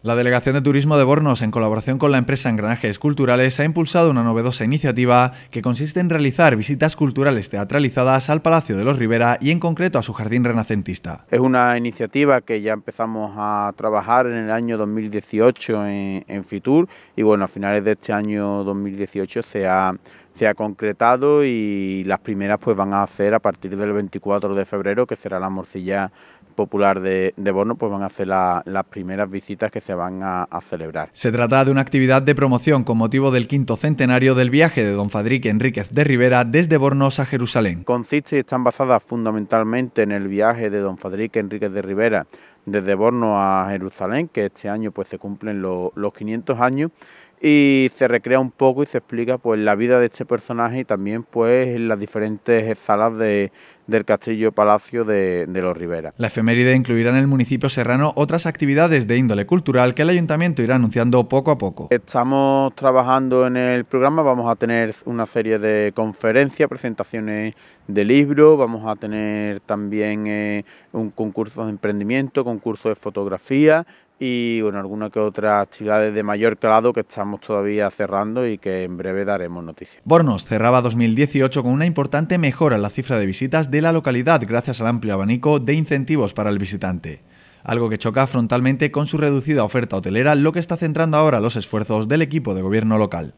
La Delegación de Turismo de Bornos, en colaboración con la empresa Engranajes Culturales, ha impulsado una novedosa iniciativa que consiste en realizar visitas culturales teatralizadas al Palacio de los Rivera y en concreto a su jardín renacentista. Es una iniciativa que ya empezamos a trabajar en el año 2018 en, en Fitur y bueno, a finales de este año 2018 se ha se ha concretado y las primeras pues van a hacer a partir del 24 de febrero, que será la morcilla popular de, Borno, pues van a hacer las primeras visitas que se van a, celebrar. Se trata de una actividad de promoción con motivo del quinto centenario del viaje de don Fadrique Enríquez de Rivera desde Bornos a Jerusalén. Consiste y están basadas fundamentalmente en el viaje de don Fadrique Enríquez de Rivera desde Borno a Jerusalén, que este año pues se cumplen los 500 años y se recrea un poco y se explica pues la vida de este personaje y también pues las diferentes salas de, del castillo palacio de, los Rivera. La efeméride incluirá en el municipio serrano otras actividades de índole cultural que el ayuntamiento irá anunciando poco a poco. Estamos trabajando en el programa, vamos a tener una serie de conferencias, presentaciones de libros, vamos a tener también eh, un concurso de emprendimiento, concurso de fotografía, y bueno, alguna que otra actividades de mayor calado que estamos todavía cerrando y que en breve daremos noticias. Bornos cerraba 2018 con una importante mejora en la cifra de visitas de la localidad gracias al amplio abanico de incentivos para el visitante. Algo que choca frontalmente con su reducida oferta hotelera, lo que está centrando ahora los esfuerzos del equipo de gobierno local.